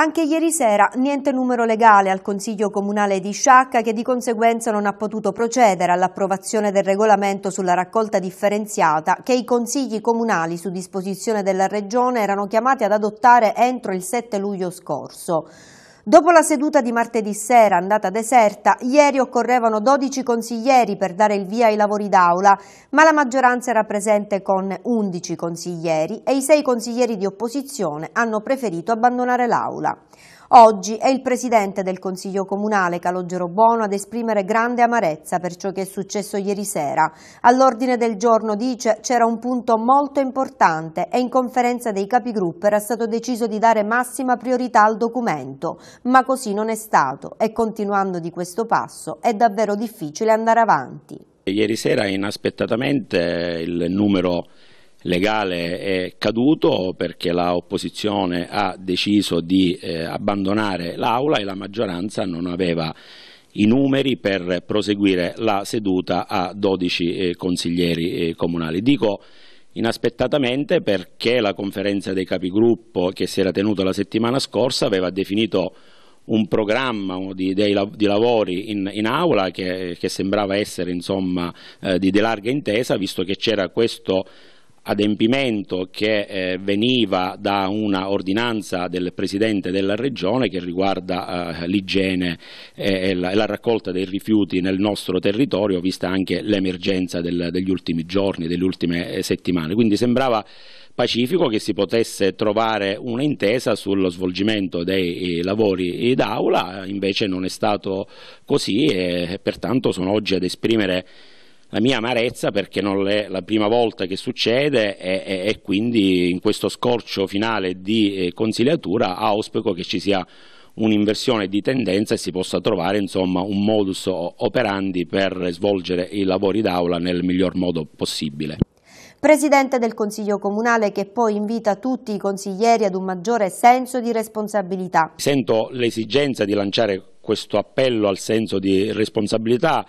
Anche ieri sera niente numero legale al Consiglio Comunale di Sciacca che di conseguenza non ha potuto procedere all'approvazione del regolamento sulla raccolta differenziata che i consigli comunali su disposizione della Regione erano chiamati ad adottare entro il 7 luglio scorso. Dopo la seduta di martedì sera, andata deserta, ieri occorrevano 12 consiglieri per dare il via ai lavori d'aula, ma la maggioranza era presente con 11 consiglieri e i 6 consiglieri di opposizione hanno preferito abbandonare l'aula. Oggi è il presidente del Consiglio Comunale Calogero Buono, ad esprimere grande amarezza per ciò che è successo ieri sera. All'ordine del giorno dice c'era un punto molto importante e in conferenza dei capigruppo era stato deciso di dare massima priorità al documento, ma così non è stato e continuando di questo passo è davvero difficile andare avanti. Ieri sera inaspettatamente il numero legale è caduto perché la opposizione ha deciso di eh, abbandonare l'Aula e la maggioranza non aveva i numeri per proseguire la seduta a 12 eh, consiglieri eh, comunali. Dico inaspettatamente perché la conferenza dei capigruppo che si era tenuta la settimana scorsa aveva definito un programma di, dei, di lavori in, in aula che, che, sembrava essere insomma, eh, di larga intesa, visto che c'era questo adempimento che eh, veniva da una ordinanza del Presidente della Regione che riguarda eh, l'igiene e, e, la, la, raccolta dei rifiuti nel nostro territorio, vista anche l'emergenza degli ultimi giorni, delle ultime eh, settimane. Quindi sembrava pacifico che si potesse trovare un'intesa sullo svolgimento dei eh, lavori d'aula, invece non è stato così e pertanto sono oggi ad esprimere la mia amarezza perché non è la prima volta che succede e, e quindi in questo scorcio finale di eh, consigliatura auspico che ci sia un'inversione di tendenza e si possa trovare insomma, un modus operandi per svolgere i lavori d'aula nel miglior modo possibile. Presidente del Consiglio Comunale che poi invita tutti i consiglieri ad un maggiore senso di responsabilità. Sento l'esigenza di lanciare questo appello al senso di responsabilità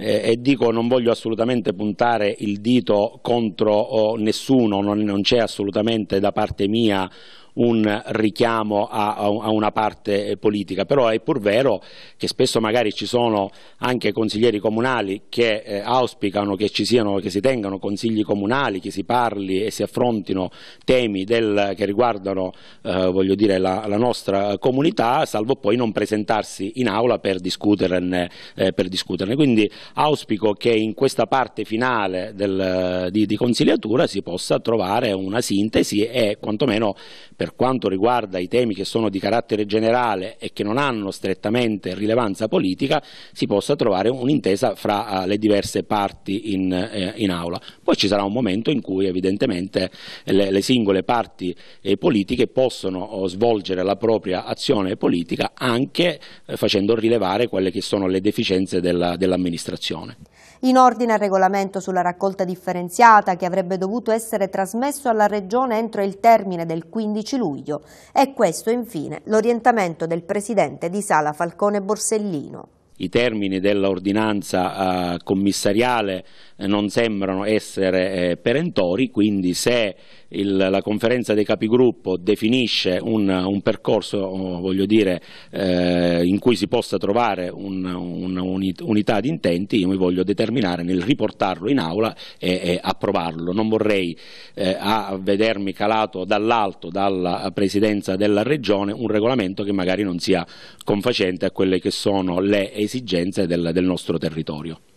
eh, e dico non voglio assolutamente puntare il dito contro oh, nessuno, non, non c'è assolutamente da parte mia un richiamo a, a una parte eh, politica, però è pur vero che spesso magari ci sono anche consiglieri comunali che eh, auspicano che ci siano, che si tengano consigli comunali, che si parli e si affrontino temi del, che riguardano eh, dire, la, la, nostra comunità, salvo poi non presentarsi in aula per discuterne, eh, per discuterne. Quindi auspico che in questa parte finale del, di, di, consigliatura si possa trovare una sintesi e quantomeno per per quanto riguarda i temi che sono di carattere generale e che non hanno strettamente rilevanza politica, si possa trovare un'intesa fra eh, le diverse parti in, eh, in, aula. Poi ci sarà un momento in cui evidentemente le, le singole parti eh, politiche possono oh, svolgere la propria azione politica anche eh, facendo rilevare quelle che sono le deficienze dell'amministrazione. Dell in ordine al regolamento sulla raccolta differenziata che avrebbe dovuto essere trasmesso alla Regione entro il termine del 15 luglio, è questo infine l'orientamento del Presidente di Sala Falcone Borsellino i termini dell'ordinanza eh, commissariale eh, non sembrano essere eh, perentori, quindi se il, la conferenza dei capigruppo definisce un, un percorso dire, eh, in cui si possa trovare un'unità un, un, di intenti, io mi voglio determinare nel riportarlo in aula e, e approvarlo. Non vorrei eh, vedermi calato dall'alto, dalla presidenza della Regione, un regolamento che magari non sia confacente a quelle che sono le esigenze esigenze del, del nostro territorio.